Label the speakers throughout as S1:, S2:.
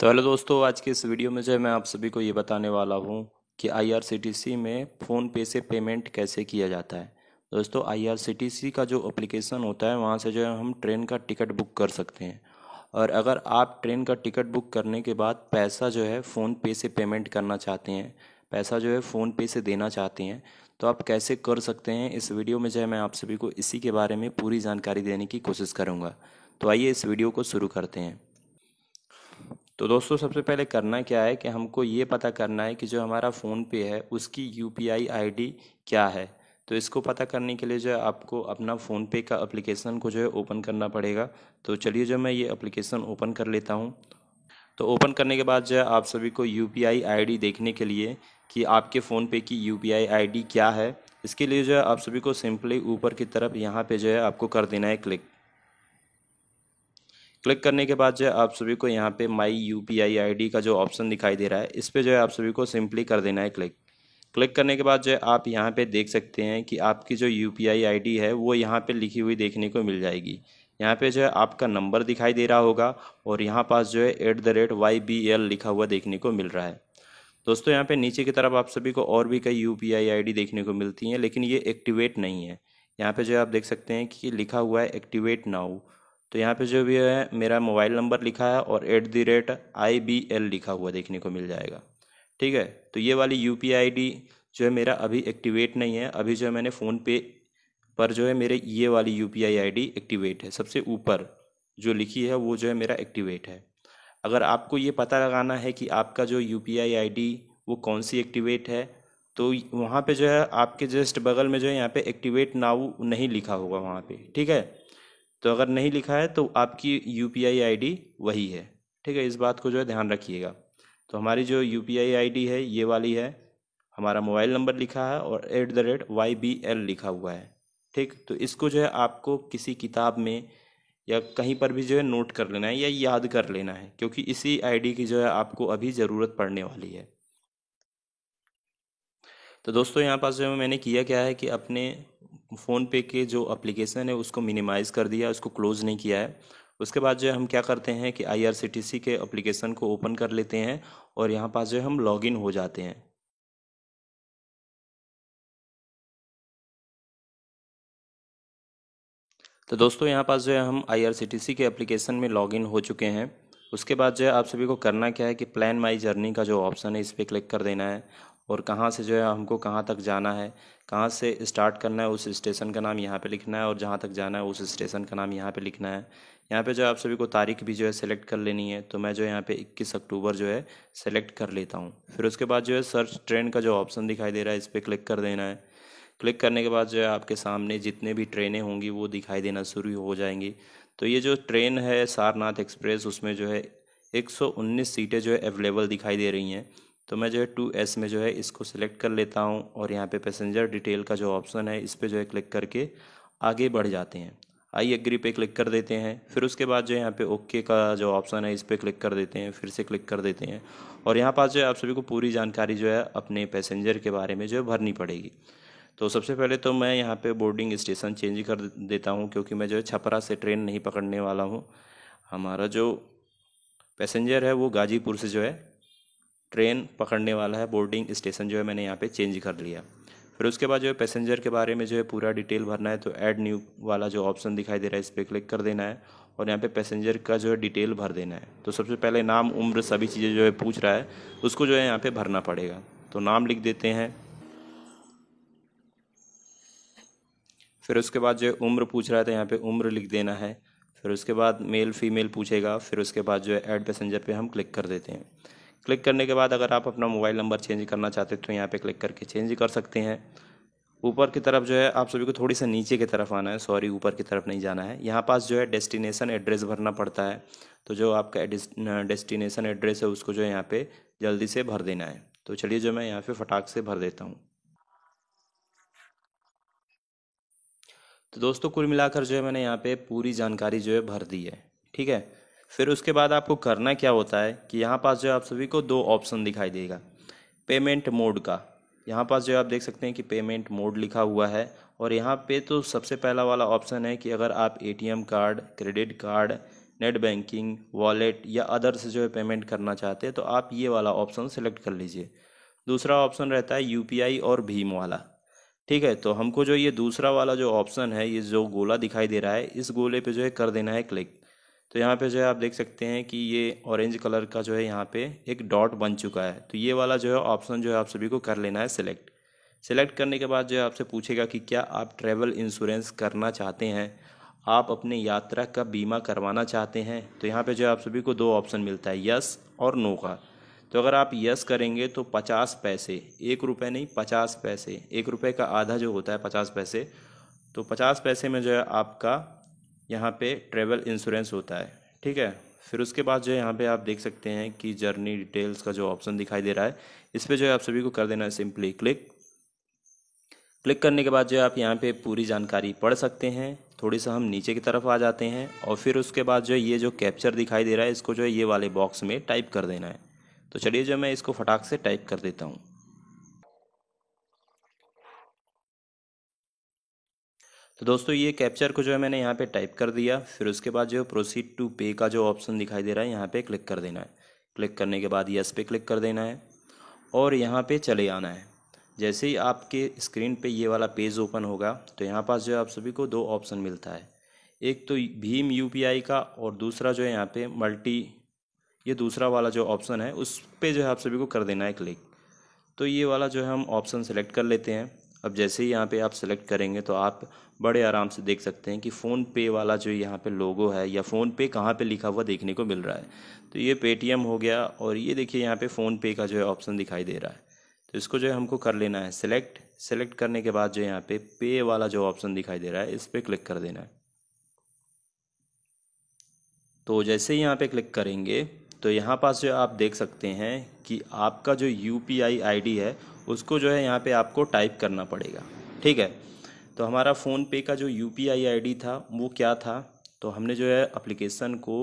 S1: तो हेलो दोस्तों आज के इस वीडियो में जो है मैं आप सभी को ये बताने वाला हूँ कि आईआरसीटीसी में फ़ोन पे से पेमेंट कैसे किया जाता है दोस्तों आईआरसीटीसी का जो एप्लीकेशन होता है वहाँ से जो है हम ट्रेन का टिकट बुक कर सकते हैं और अगर आप ट्रेन का टिकट बुक करने के बाद पैसा जो है फ़ोन पे से पेमेंट करना चाहते हैं पैसा जो है फ़ोन पे से देना चाहते हैं तो आप कैसे कर सकते हैं इस वीडियो में जो है मैं आप सभी को इसी के बारे में पूरी जानकारी देने की कोशिश करूँगा तो आइए इस वीडियो को शुरू करते हैं तो दोस्तों सबसे पहले करना क्या है कि हमको ये पता करना है कि जो हमारा फ़ोन पे है उसकी U P I I D क्या है तो इसको पता करने के लिए जो है आपको अपना फ़ोन पे का एप्लीकेशन को जो है ओपन करना पड़ेगा तो चलिए जो मैं ये एप्लीकेशन ओपन कर लेता हूँ तो ओपन करने के बाद जो है आप सभी को U P I I D देखने के लिए कि आपके फ़ोन पे की U P I I D क्या है इसके लिए जो है आप सभी को सिंपली ऊपर की तरफ यहाँ पे जो है आपको कर देना है क्लिक क्लिक करने के बाद जो है आप सभी को यहाँ पे my U P I I D का जो ऑप्शन दिखाई दे रहा है इस पर जो है आप सभी को सिंपली कर देना है क्लिक क्लिक करने के बाद जो है आप यहाँ पे देख सकते हैं कि आपकी जो U P I I D है वो यहाँ पे लिखी हुई देखने को मिल जाएगी यहाँ पे जो है आपका नंबर दिखाई दे रहा होगा और यहाँ पास जो है at the rate Y B L लिखा हुआ देखने को मिल रहा है दोस्तों यहाँ पे नीचे की तरफ आप सभी को और भी कई U P I I D देखने को मिलती हैं लेकिन ये एक्टिवेट नहीं है यहाँ पे जो है आप देख सकते हैं कि लिखा हुआ है एक्टिवेट नाउ तो यहाँ पे जो भी है मेरा मोबाइल नंबर लिखा है और at the rate I B L लिखा हुआ देखने को मिल जाएगा ठीक है तो ये वाली यू पी आई डी जो है मेरा अभी एक्टिवेट नहीं है अभी जो है मैंने फ़ोनपे पर जो है मेरे ये वाली U P I I D activate है सबसे ऊपर जो लिखी है वो जो है मेरा एक्टिवेट है अगर आपको ये पता लगाना है कि आपका जो U P I I D वो कौन सी एक्टिवेट है तो वहाँ पे जो है आपके जस्ट बगल में जो है यहाँ पे एक्टिवेट नाउ नहीं लिखा होगा वहाँ पे ठीक है तो अगर नहीं लिखा है तो आपकी यू पी वही है ठीक है इस बात को जो है ध्यान रखिएगा तो हमारी जो यू पी आई है ये वाली है हमारा मोबाइल नंबर लिखा है और at the rate Y B L लिखा हुआ है ठीक तो इसको जो है आपको किसी किताब में या कहीं पर भी जो है नोट कर लेना है या याद कर लेना है क्योंकि इसी आईडी की जो है आपको अभी ज़रूरत पड़ने वाली है तो दोस्तों यहाँ पास जो मैंने किया क्या है कि अपने फ़ोन पे के जो एप्लीकेशन है उसको मिनिमाइज़ कर दिया उसको क्लोज़ नहीं किया है उसके बाद जो है हम क्या करते हैं कि आई के एप्लीकेशन को ओपन कर लेते हैं और यहाँ पास जो है हम लॉगिन हो जाते हैं तो दोस्तों यहाँ पास जो है हम आई के एप्लीकेशन में लॉगिन हो चुके हैं उसके बाद जो है आप सभी को करना क्या है कि प्लान माई जर्नी का जो ऑप्शन है इस पर क्लिक कर देना है और कहाँ से जो है हमको कहाँ तक जाना है कहाँ से स्टार्ट करना है उस स्टेशन का नाम यहाँ पे लिखना है और जहाँ तक जाना है उस स्टेशन का नाम यहाँ पे लिखना है यहाँ पे जो है आप सभी को तारीख भी जो है सेलेक्ट कर लेनी है तो मैं जो यहाँ पे 21 अक्टूबर जो है सेलेक्ट कर लेता हूँ फिर उसके बाद जो है सर्च ट्रेन का जो ऑप्शन दिखाई दे रहा है इस पर क्लिक कर देना है क्लिक करने के बाद जो है आपके सामने जितने भी ट्रेनें होंगी वो दिखाई देना शुरू हो जाएंगी तो ये जो ट्रेन है सारनाथ एक्सप्रेस उसमें जो है एक सीटें जो है अवेलेबल दिखाई दे रही हैं तो मैं जो है टू एस में जो है इसको सिलेक्ट कर लेता हूँ और यहाँ पे पैसेंजर डिटेल का जो ऑप्शन है इस पर जो है क्लिक करके आगे बढ़ जाते हैं आई एग्री पे क्लिक कर देते हैं फिर उसके बाद जो है यहाँ पे ओके का जो ऑप्शन है इस पर क्लिक कर देते हैं फिर से क्लिक कर देते हैं और यहाँ पास जो है आप सभी को पूरी जानकारी जो है अपने पैसेंजर के बारे में जो है भरनी पड़ेगी तो सबसे पहले तो मैं यहाँ पे बोर्डिंग स्टेशन चेंज कर देता हूँ क्योंकि मैं जो है छपरा से ट्रेन नहीं पकड़ने वाला हूँ हमारा जो पैसेंजर है वो गाजीपुर से जो है ट्रेन पकड़ने वाला है बोर्डिंग स्टेशन जो है मैंने यहाँ पे चेंज कर लिया फिर उसके बाद जो है पैसेंजर के बारे में जो है पूरा डिटेल भरना है तो ऐड न्यू वाला जो ऑप्शन दिखाई दे रहा है इस पर क्लिक कर देना है और यहाँ पे पैसेंजर का जो है डिटेल भर देना है तो सबसे पहले नाम उम्र सभी चीज़ें जो है पूछ रहा है उसको जो है यहाँ पर भरना पड़ेगा तो नाम लिख देते हैं फिर उसके बाद जो है उम्र पूछ रहा है तो यहाँ पे उम्र लिख देना है फिर उसके बाद मेल फीमेल पूछेगा फिर उसके बाद जो है ऐड पैसेंजर पे हम क्लिक कर देते हैं क्लिक करने के बाद अगर आप अपना मोबाइल नंबर चेंज करना चाहते हैं तो यहाँ पे क्लिक करके चेंज कर सकते हैं ऊपर की तरफ जो है आप सभी को थोड़ी सा नीचे की तरफ आना है सॉरी ऊपर की तरफ नहीं जाना है यहाँ पास जो है डेस्टिनेशन एड्रेस भरना पड़ता है तो जो आपका डेस्टिनेशन एड्रेस है उसको जो है यहाँ पे जल्दी से भर देना है तो चलिए जो मैं यहाँ पे फटाक से भर देता हूँ तो दोस्तों कुल मिलाकर जो है मैंने यहाँ पे पूरी जानकारी जो है भर दी है ठीक है फिर उसके बाद आपको करना क्या होता है कि यहाँ पास जो है आप सभी को दो ऑप्शन दिखाई देगा पेमेंट मोड का यहाँ पास जो आप देख सकते हैं कि पेमेंट मोड लिखा हुआ है और यहाँ पे तो सबसे पहला वाला ऑप्शन है कि अगर आप ATM card credit card net banking wallet या अदर से जो है पेमेंट करना चाहते हैं तो आप ये वाला ऑप्शन सेलेक्ट कर लीजिए दूसरा ऑप्शन रहता है यूपीआई और भीम वाला ठीक है तो हमको जो ये दूसरा वाला जो ऑप्शन है ये जो गोला दिखाई दे रहा है इस गोले पे जो है कर देना है क्लिक तो यहाँ पे जो है आप देख सकते हैं कि ये ऑरेंज कलर का जो है यहाँ पे एक डॉट बन चुका है तो ये वाला जो है ऑप्शन जो है आप सभी को कर लेना है सिलेक्ट सेलेक्ट करने के बाद जो है आपसे पूछेगा कि क्या आप ट्रैवल इंश्योरेंस करना चाहते हैं आप अपने यात्रा का बीमा करवाना चाहते हैं तो यहाँ पे जो है आप सभी को दो ऑप्शन मिलता है यस और नो का तो अगर आप यस करेंगे तो पचास पैसे एक रुपये नहीं पचास पैसे एक रुपये का आधा जो होता है पचास पैसे तो पचास पैसे में जो है आपका यहाँ पे ट्रेवल इंश्योरेंस होता है ठीक है फिर उसके बाद जो है यहाँ पे आप देख सकते हैं कि जर्नी डिटेल्स का जो ऑप्शन दिखाई दे रहा है इस पर जो है आप सभी को कर देना है सिंपली क्लिक क्लिक करने के बाद जो है आप यहाँ पे पूरी जानकारी पढ़ सकते हैं थोड़ी सा हम नीचे की तरफ आ जाते हैं और फिर उसके बाद जो ये जो कैप्चर दिखाई दे रहा है इसको जो है ये वाले बॉक्स में टाइप कर देना है तो चलिए जो मैं इसको फटाक से टाइप कर देता हूँ तो दोस्तों ये कैप्चर को जो है मैंने यहाँ पे टाइप कर दिया फिर उसके बाद जो प्रोसीड टू पे का जो ऑप्शन दिखाई दे रहा है यहाँ पे क्लिक कर देना है क्लिक करने के बाद यस पे क्लिक कर देना है और यहाँ पे चले आना है जैसे ही आपके स्क्रीन पे ये वाला पेज ओपन होगा तो यहाँ पास जो है आप सभी को दो ऑप्शन मिलता है एक तो भीम यू का और दूसरा जो है यहाँ पर मल्टी ये दूसरा वाला जो ऑप्शन है उस पर जो है आप सभी को कर देना है क्लिक तो ये वाला जो है हम ऑप्शन सेलेक्ट कर लेते हैं अब जैसे ही यहाँ पे आप सेलेक्ट करेंगे तो आप बड़े आराम से देख सकते हैं कि फ़ोन पे वाला जो यहाँ पे लोगो है या फ़ोन पे कहाँ पे लिखा हुआ देखने को मिल रहा है तो ये पेटीएम हो गया और ये देखिए यहाँ पे फ़ोन पे का जो है ऑप्शन दिखाई दे रहा है तो इसको जो है हमको कर लेना है सेलेक्ट सेलेक्ट करने के बाद जो यहाँ पे पे वाला जो ऑप्शन दिखाई दे रहा है इस पर क्लिक कर देना है तो जैसे ही यहाँ पर क्लिक करेंगे तो यहाँ पास जो आप देख सकते हैं कि आपका जो U P I I D है उसको जो है यहाँ पे आपको टाइप करना पड़ेगा ठीक है तो हमारा फ़ोन पे का जो U P I I D था वो क्या था तो हमने जो है अप्लीकेशन को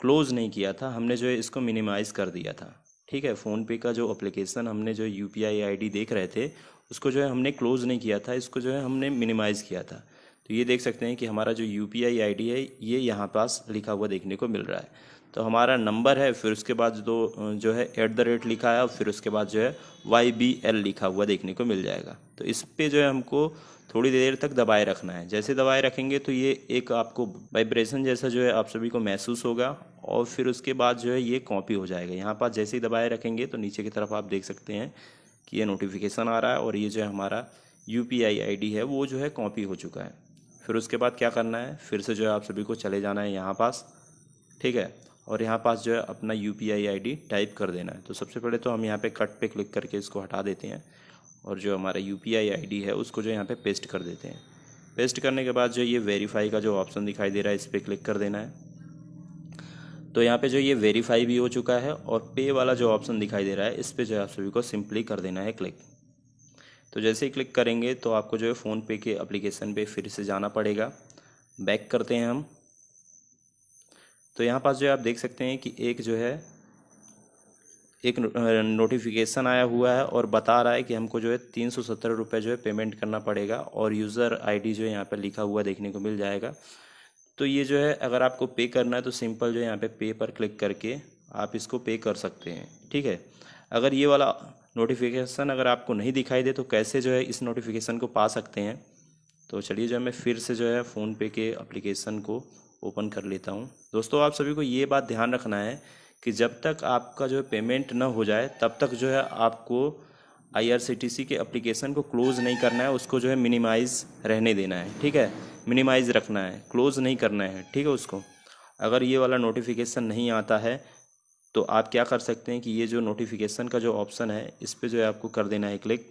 S1: क्लोज़ नहीं किया था हमने जो है इसको मिनिमाइज़ कर दिया था ठीक है फ़ोन पे का जो अप्लीकेशन हमने जो U P I I D देख रहे थे उसको जो है हमने क्लोज़ नहीं किया था इसको जो है हमने मिनिमाइज़ किया था तो ये देख सकते हैं कि हमारा जो U P I I D है ये यहाँ पास लिखा हुआ देखने को मिल रहा है तो हमारा नंबर है फिर उसके बाद दो जो है एट द रेट लिखा है और फिर उसके बाद जो है वाई बी एल लिखा हुआ देखने को मिल जाएगा तो इस पर जो है हमको थोड़ी देर तक दबाए रखना है जैसे दबाए रखेंगे तो ये एक आपको वाइब्रेशन जैसा जो है आप सभी को महसूस होगा और फिर उसके बाद जो है ये कॉपी हो जाएगा यहाँ पर जैसे ही दबाए रखेंगे तो नीचे की तरफ आप देख सकते हैं कि ये नोटिफिकेशन आ रहा है और ये जो है हमारा U P I I D है वो जो है कॉपी हो चुका है फिर उसके बाद क्या करना है फिर से जो है आप सभी को चले जाना है यहाँ पास ठीक है और यहाँ पास जो है अपना U P I I D type कर देना है तो सबसे पहले तो हम यहाँ पे कट पे क्लिक करके इसको हटा देते हैं और जो हमारा U P I I D है उसको जो यहाँ पे पेस्ट कर देते हैं पेस्ट करने के बाद जो ये वेरीफाई का जो ऑप्शन दिखाई दे रहा है इस पर क्लिक कर देना है तो यहाँ पे जो ये वेरीफाई भी हो चुका है और पे वाला जो ऑप्शन दिखाई दे रहा है इस पर जो है आप सभी को सिंपली कर देना है क्लिक तो जैसे ही क्लिक करेंगे तो आपको जो है फ़ोनपे के एप्लीकेशन पे फिर से जाना पड़ेगा बैक करते हैं हम तो यहाँ पास जो है आप देख सकते हैं कि एक जो है एक नोटिफिकेशन आया हुआ है और बता रहा है कि हमको जो है तीन सौ सत्तर रुपये जो है पेमेंट करना पड़ेगा और यूज़र आईडी जो है यहाँ पर लिखा हुआ देखने को मिल जाएगा तो ये जो है अगर आपको पे करना है तो सिंपल जो है यहाँ पे पे पर क्लिक करके आप इसको पे कर सकते हैं ठीक है अगर ये वाला नोटिफिकेशन अगर आपको नहीं दिखाई दे तो कैसे जो है इस नोटिफिकेशन को पा सकते हैं तो चलिए जो है मैं फिर से जो है फ़ोन पे के एप्लीकेशन को ओपन कर लेता हूँ दोस्तों आप सभी को ये बात ध्यान रखना है कि जब तक आपका जो है पेमेंट ना हो जाए तब तक जो है आपको आईआरसीटीसी के एप्लीकेशन को क्लोज़ नहीं करना है उसको जो है मिनिमाइज़ रहने देना है ठीक है मिनिमाइज़ रखना है क्लोज़ नहीं करना है ठीक है उसको अगर ये वाला नोटिफिकेशन नहीं आता है तो आप क्या कर सकते हैं कि ये जो नोटिफिकेशन का जो ऑप्शन है इस पर जो है आपको कर देना है क्लिक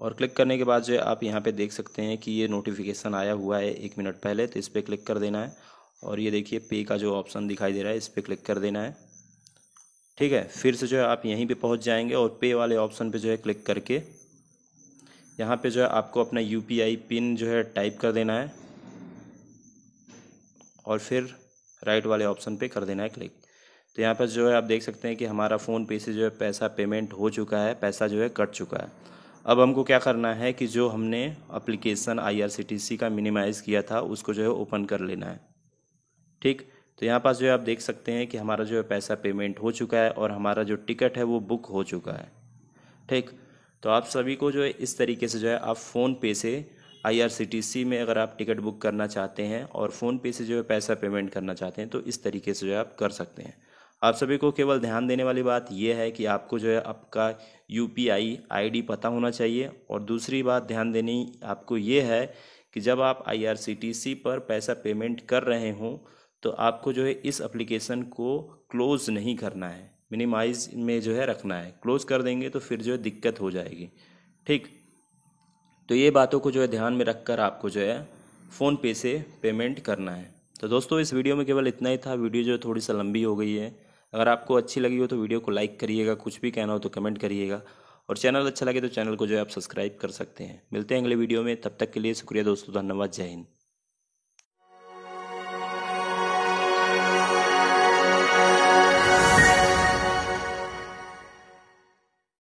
S1: और क्लिक करने के बाद जो है आप यहाँ पे देख सकते हैं कि ये नोटिफिकेशन आया हुआ है एक मिनट पहले तो इस पर क्लिक कर देना है और ये देखिए पे का जो ऑप्शन दिखाई दे रहा है इस पर क्लिक कर देना है ठीक है फिर से जो है आप यहीं पे पहुँच जाएंगे और पे वाले ऑप्शन पे जो है क्लिक करके यहाँ पे जो है आपको अपना यू पिन जो है टाइप कर देना है और फिर राइट वाले ऑप्शन पर कर देना है क्लिक तो यहाँ पर जो है आप देख सकते हैं कि हमारा फ़ोन पे से जो है पैसा पेमेंट हो चुका है पैसा जो है कट चुका है अब हमको क्या करना है कि जो हमने अप्लीकेशन सी का मिनिमाइज़ किया था उसको जो है ओपन कर लेना है ठीक तो यहाँ पास जो है आप देख सकते हैं कि हमारा जो है पैसा पेमेंट हो चुका है और हमारा जो टिकट है वो बुक हो चुका है ठीक तो आप सभी को जो है इस तरीके से जो है आप फ़ोन पे से आईआरसीटीसी में अगर आप टिकट बुक करना चाहते हैं और फ़ोन पे से जो है पैसा पेमेंट करना चाहते हैं तो इस तरीके से जो है आप कर सकते हैं आप सभी को केवल ध्यान देने वाली बात यह है कि आपको जो है आपका U P I I D पता होना चाहिए और दूसरी बात ध्यान देनी आपको ये है कि जब आप I R C T C पर पैसा पेमेंट कर रहे हों तो आपको जो है इस एप्लीकेशन को क्लोज़ नहीं करना है मिनिमाइज में जो है रखना है क्लोज़ कर देंगे तो फिर जो है दिक्कत हो जाएगी ठीक तो ये बातों को जो है ध्यान में रखकर आपको जो है फ़ोन पे से पेमेंट करना है तो दोस्तों इस वीडियो में केवल इतना ही था वीडियो जो है थोड़ी सा लंबी हो गई है अगर आपको अच्छी लगी हो तो वीडियो को लाइक करिएगा कुछ भी कहना हो तो कमेंट करिएगा और चैनल अच्छा लगे तो चैनल को जो है आप सब्सक्राइब कर सकते हैं मिलते हैं अगले वीडियो में तब तक के लिए शुक्रिया दोस्तों धन्यवाद जय हिंद